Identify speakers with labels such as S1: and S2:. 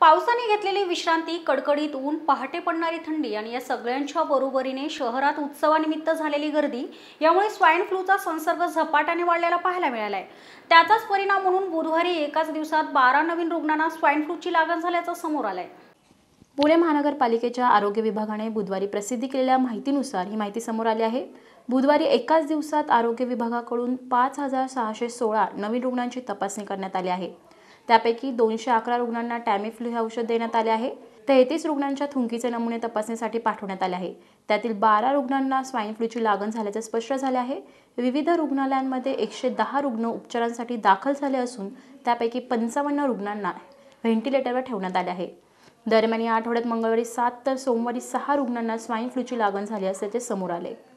S1: पावसाने घेतलेली विश्रांती कडकडीत ऊन पहाटे पडणारी थंडी आणि या सगळ्यांच्या बरोबरीने शहरात उत्सवानिमित्त झालेली गर्दी यामुळे स्वाईन फ्लूचा संसर्ग झपाट्याने वाढलेला पाहायला मिळालाय त्याचाच परिणाम म्हणून बुधवारी एकाच दिवसात बारा नवीन रुग्णांना स्वाईन फ्लूची लागण झाल्याचं समोर आलंय
S2: पुणे महानगरपालिकेच्या आरोग्य विभागाने बुधवारी प्रसिद्धी केलेल्या माहितीनुसार ही माहिती समोर आली आहे बुधवारी एकाच दिवसात आरोग्य विभागाकडून पाच हजार सहाशे सोळा नवीन रुग्णांची तपासणी करण्यात आली आहे त्यापैकी दोनशे अकरा रुग्णांना टॅमिफ्लू हे औषध देण्यात आले आहे तेहतीस रुग्णांच्या थुंकीचे नमुने तपासणीसाठी पाठवण्यात आले आहे त्यातील बारा रुग्णांना स्वाईन फ्लूची लागण झाल्याचे स्पष्ट झाले आहे विविध रुग्णालयांमध्ये एकशे दहा रुग्ण उपचारांसाठी दाखल झाले असून त्यापैकी पंचावन्न रुग्णांना व्हेंटिलेटरवर
S3: ठेवण्यात आले आहे दरम्यान या आठवड्यात मंगळवारी सात तर सोमवारी सहा रुग्णांना स्वाईन फ्लूची लागण झाली असल्याचे समोर आले